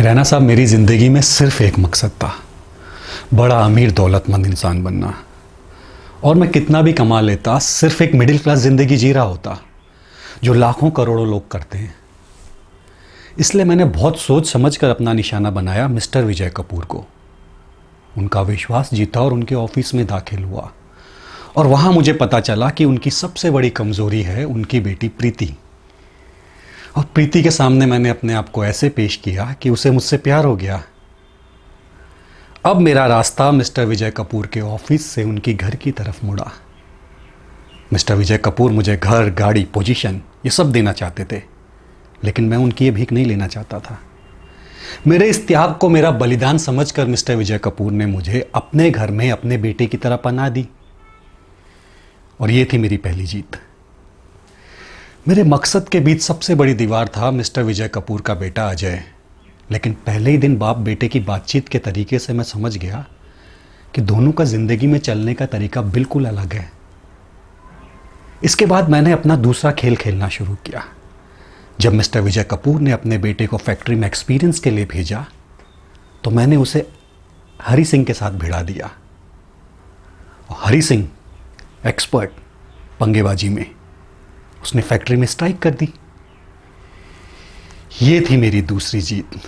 रैना साहब मेरी ज़िंदगी में सिर्फ एक मकसद था बड़ा अमीर दौलतमंद इंसान बनना और मैं कितना भी कमा लेता सिर्फ एक मिडिल क्लास ज़िंदगी जी रहा होता जो लाखों करोड़ों लोग करते हैं इसलिए मैंने बहुत सोच समझ कर अपना निशाना बनाया मिस्टर विजय कपूर को उनका विश्वास जीता और उनके ऑफिस में दाखिल हुआ और वहाँ मुझे पता चला कि उनकी सबसे बड़ी कमज़ोरी है उनकी बेटी प्रीति और प्रीति के सामने मैंने अपने आप को ऐसे पेश किया कि उसे मुझसे प्यार हो गया अब मेरा रास्ता मिस्टर विजय कपूर के ऑफिस से उनकी घर की तरफ मुड़ा मिस्टर विजय कपूर मुझे घर गाड़ी पोजीशन ये सब देना चाहते थे लेकिन मैं उनकी ये भीख नहीं लेना चाहता था मेरे इस त्याग को मेरा बलिदान समझकर मिस्टर विजय कपूर ने मुझे अपने घर में अपने बेटे की तरह पना दी और ये थी मेरी पहली जीत मेरे मकसद के बीच सबसे बड़ी दीवार था मिस्टर विजय कपूर का बेटा अजय लेकिन पहले ही दिन बाप बेटे की बातचीत के तरीके से मैं समझ गया कि दोनों का ज़िंदगी में चलने का तरीका बिल्कुल अलग है इसके बाद मैंने अपना दूसरा खेल खेलना शुरू किया जब मिस्टर विजय कपूर ने अपने बेटे को फैक्ट्री में एक्सपीरियंस के लिए भेजा तो मैंने उसे हरी सिंह के साथ भिड़ा दिया हरी सिंह एक्सपर्ट पंगेबाजी में उसने फैक्ट्री में स्ट्राइक कर दी ये थी मेरी दूसरी जीत